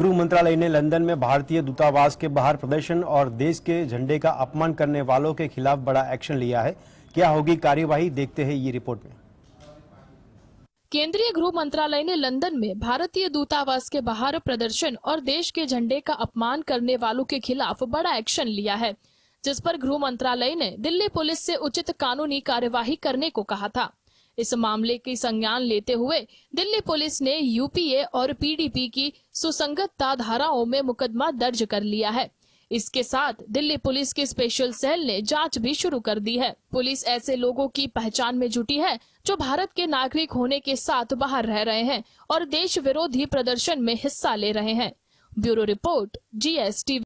गृह मंत्रालय ने लंदन में भारतीय दूतावास के बाहर प्रदर्शन और देश के झंडे का अपमान करने वालों के खिलाफ बड़ा एक्शन लिया है क्या होगी कार्यवाही देखते हैं ये रिपोर्ट में केंद्रीय गृह मंत्रालय ने लंदन में भारतीय दूतावास के बाहर प्रदर्शन और देश के झंडे का अपमान करने वालों के खिलाफ बड़ा एक्शन लिया है जिस पर गृह मंत्रालय ने दिल्ली पुलिस से उचित कानूनी कार्यवाही करने को कहा था इस मामले की संज्ञान लेते हुए दिल्ली पुलिस ने यूपीए और पीडीपी की सुसंगतता धाराओं में मुकदमा दर्ज कर लिया है इसके साथ दिल्ली पुलिस के स्पेशल सेल ने जांच भी शुरू कर दी है पुलिस ऐसे लोगों की पहचान में जुटी है जो भारत के नागरिक होने के साथ बाहर रह रहे हैं और देश विरोधी प्रदर्शन में हिस्सा ले रहे हैं ब्यूरो रिपोर्ट जी